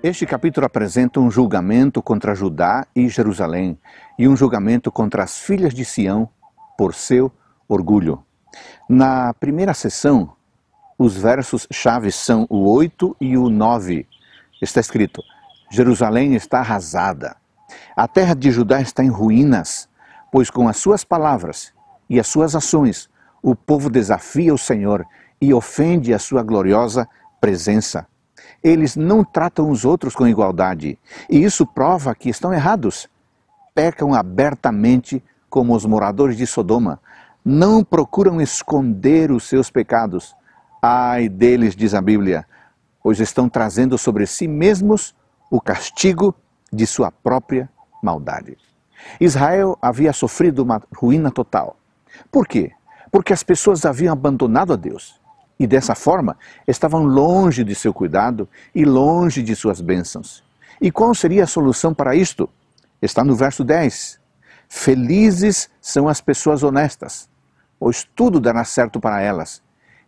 Este capítulo apresenta um julgamento contra Judá e Jerusalém e um julgamento contra as filhas de Sião por seu orgulho. Na primeira sessão, os versos chaves são o 8 e o 9. Está escrito: Jerusalém está arrasada. A terra de Judá está em ruínas, pois com as suas palavras e as suas ações, o povo desafia o Senhor e ofende a sua gloriosa presença. Eles não tratam os outros com igualdade. E isso prova que estão errados. Pecam abertamente como os moradores de Sodoma. Não procuram esconder os seus pecados. Ai deles, diz a Bíblia, pois estão trazendo sobre si mesmos o castigo de sua própria maldade. Israel havia sofrido uma ruína total. Por quê? Porque as pessoas haviam abandonado a Deus e dessa forma estavam longe de seu cuidado e longe de suas bênçãos. E qual seria a solução para isto? Está no verso 10. Felizes são as pessoas honestas, pois tudo dará certo para elas,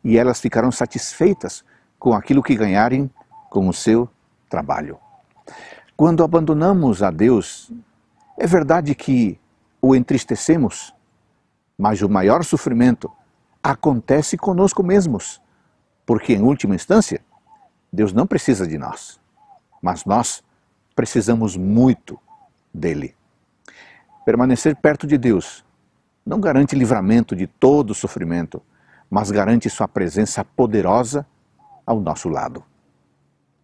e elas ficarão satisfeitas com aquilo que ganharem com o seu trabalho. Quando abandonamos a Deus, é verdade que o entristecemos, mas o maior sofrimento acontece conosco mesmos, porque em última instância, Deus não precisa de nós, mas nós precisamos muito dele. Permanecer perto de Deus não garante livramento de todo sofrimento, mas garante sua presença poderosa ao nosso lado.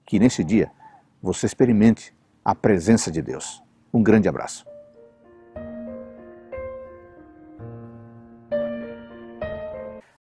Que nesse dia você experimente a presença de Deus. Um grande abraço.